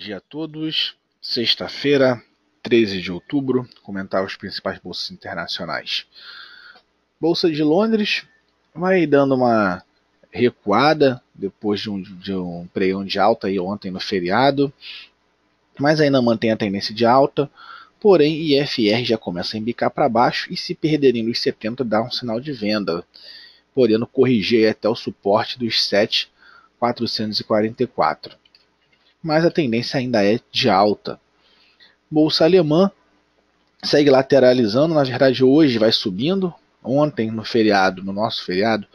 dia a todos. Sexta-feira, 13 de outubro, comentar os principais bolsas internacionais. Bolsa de Londres vai dando uma recuada depois de um, de um de alta aí ontem no feriado, mas ainda mantém a tendência de alta. Porém, IFR já começa a embicar para baixo e se perderem nos 70 dá um sinal de venda, podendo corrigir até o suporte dos 7,444 mas a tendência ainda é de alta. Bolsa alemã segue lateralizando, na verdade hoje vai subindo. Ontem no feriado, no nosso feriado,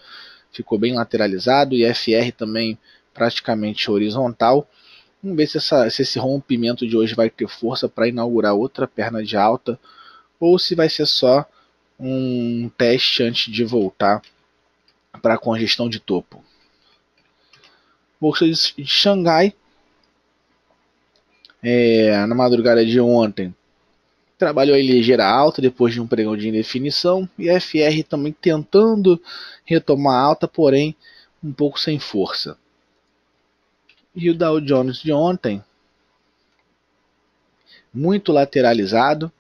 ficou bem lateralizado e FR também praticamente horizontal. Vamos ver se, essa, se esse rompimento de hoje vai ter força para inaugurar outra perna de alta ou se vai ser só um teste antes de voltar para a congestão de topo. Bolsa de Xangai é, na madrugada de ontem trabalhou em ligeira alta depois de um pregão de indefinição e a FR também tentando retomar alta, porém um pouco sem força. E o Dow Jones de ontem, muito lateralizado,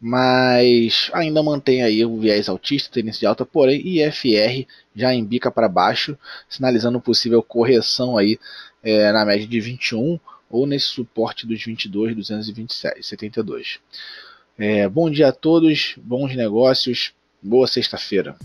mas ainda mantém aí o viés altista, tendência de alta, porém IFR já embica para baixo, sinalizando possível correção aí é, na média de 21 ou nesse suporte dos 22, 227, 72. É, bom dia a todos, bons negócios, boa sexta-feira.